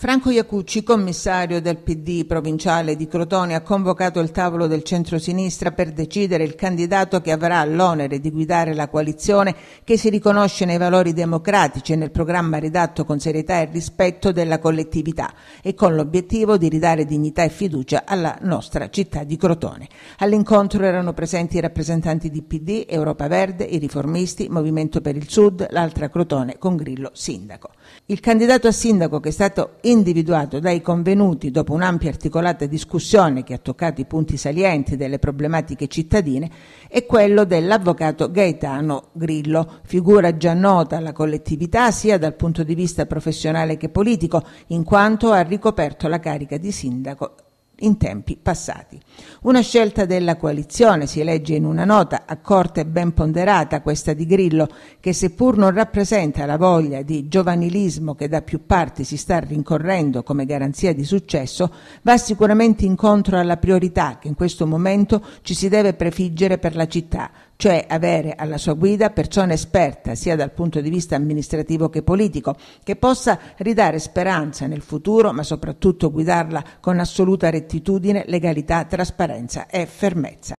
Franco Iacucci, commissario del PD provinciale di Crotone, ha convocato il tavolo del centro-sinistra per decidere il candidato che avrà l'onere di guidare la coalizione che si riconosce nei valori democratici e nel programma redatto con serietà e rispetto della collettività e con l'obiettivo di ridare dignità e fiducia alla nostra città di Crotone. All'incontro erano presenti i rappresentanti di PD, Europa Verde, i riformisti, Movimento per il Sud, l'altra Crotone con Grillo sindaco. Il candidato a sindaco che è stato individuato dai convenuti dopo un'ampia articolata discussione che ha toccato i punti salienti delle problematiche cittadine è quello dell'avvocato Gaetano Grillo, figura già nota alla collettività sia dal punto di vista professionale che politico, in quanto ha ricoperto la carica di sindaco in tempi passati. Una scelta della coalizione, si legge in una nota accorta e ben ponderata questa di Grillo, che seppur non rappresenta la voglia di giovanilismo che da più parti si sta rincorrendo come garanzia di successo, va sicuramente incontro alla priorità che in questo momento ci si deve prefiggere per la città, cioè avere alla sua guida persona esperta sia dal punto di vista amministrativo che politico, che possa ridare speranza nel futuro, ma soprattutto guidarla con assoluta rettificazione attitudine, legalità, trasparenza e fermezza.